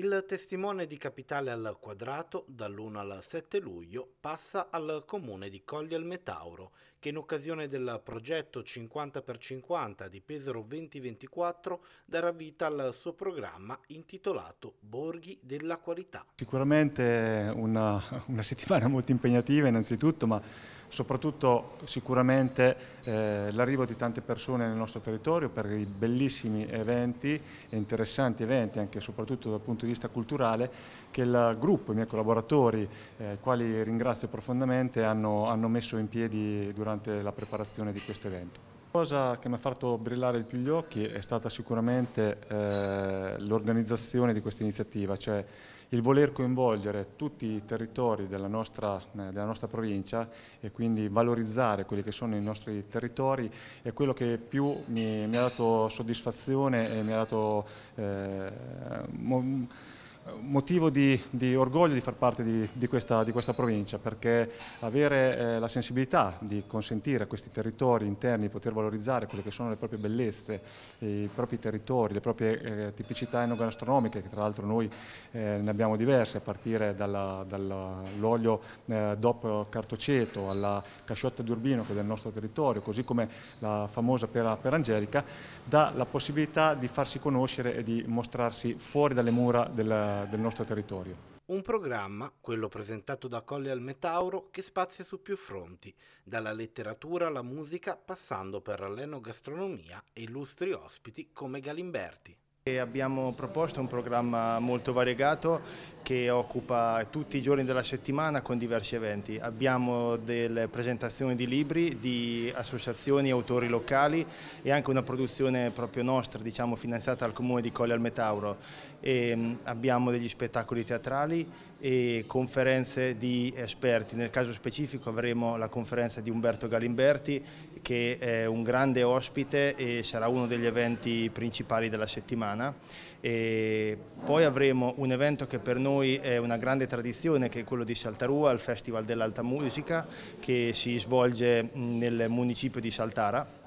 Il testimone di capitale al quadrato dall'1 al 7 luglio passa al comune di Colli al Metauro che in occasione del progetto 50x50 di Pesaro 2024 darà vita al suo programma intitolato Borghi della Qualità. Sicuramente una, una settimana molto impegnativa innanzitutto ma soprattutto sicuramente eh, l'arrivo di tante persone nel nostro territorio per i bellissimi eventi interessanti eventi anche soprattutto dal punto di vista culturale che il gruppo, i miei collaboratori, eh, quali ringrazio profondamente, hanno, hanno messo in piedi durante la preparazione di questo evento. La cosa che mi ha fatto brillare di più gli occhi è stata sicuramente eh, l'organizzazione di questa iniziativa, cioè il voler coinvolgere tutti i territori della nostra, eh, della nostra, provincia e quindi valorizzare quelli che sono i nostri territori è quello che più mi, mi ha dato soddisfazione e mi ha dato... Eh, motivo di, di, orgoglio di far parte di, di, questa, di questa, provincia perché avere eh, la sensibilità di consentire a questi territori interni di poter valorizzare quelle che sono le proprie bellezze, i propri territori, le proprie eh, tipicità enogastronomiche che tra l'altro noi eh, ne abbiamo diverse a partire dall'olio dalla, eh, DOP cartoceto alla casciotta d'Urbino che è del nostro territorio così come la famosa pera per Angelica dà la possibilità di farsi conoscere e di mostrarsi fuori dalle mura del del nostro territorio. Un programma, quello presentato da Colle al Metauro, che spazia su più fronti, dalla letteratura alla musica, passando per l'enogastronomia e illustri ospiti come Galimberti. Abbiamo proposto un programma molto variegato che occupa tutti i giorni della settimana con diversi eventi. Abbiamo delle presentazioni di libri, di associazioni e autori locali e anche una produzione proprio nostra, diciamo, finanziata dal comune di Colle al Metauro. E mm, abbiamo degli spettacoli teatrali e conferenze di esperti. Nel caso specifico avremo la conferenza di Umberto Galimberti che è un grande ospite e sarà uno degli eventi principali della settimana settimana. E poi avremo un evento che per noi è una grande tradizione, che è quello di Saltarua, il Festival dell'Alta Musica, che si svolge nel municipio di Saltara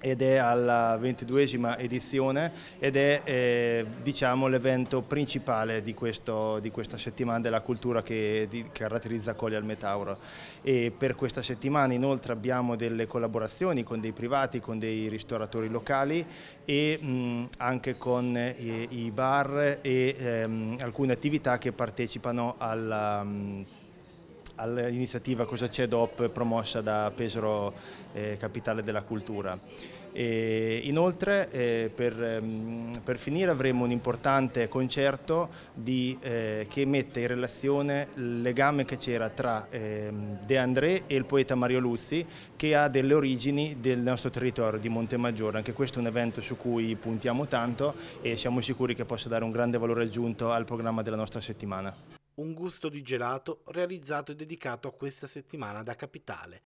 ed è alla ventiduesima edizione ed è eh, diciamo, l'evento principale di, questo, di, questa settimana della cultura che di, caratterizza Colli al Metauro. E per questa settimana inoltre abbiamo delle collaborazioni con dei privati, con dei ristoratori locali e mh, anche con eh, i bar e ehm, alcune attività che partecipano al... Mh, all'iniziativa Cosa c'è DOP promossa da Pesaro eh, Capitale della Cultura. E inoltre eh, per, ehm, per, finire avremo un importante concerto di, eh, che mette in relazione il legame che c'era tra eh, De André e il poeta Mario Luzzi che ha delle origini del nostro territorio di Montemaggiore. Anche questo è un evento su cui puntiamo tanto e siamo sicuri che possa dare un grande valore aggiunto al programma della nostra settimana un gusto di gelato realizzato e dedicato a questa settimana da capitale,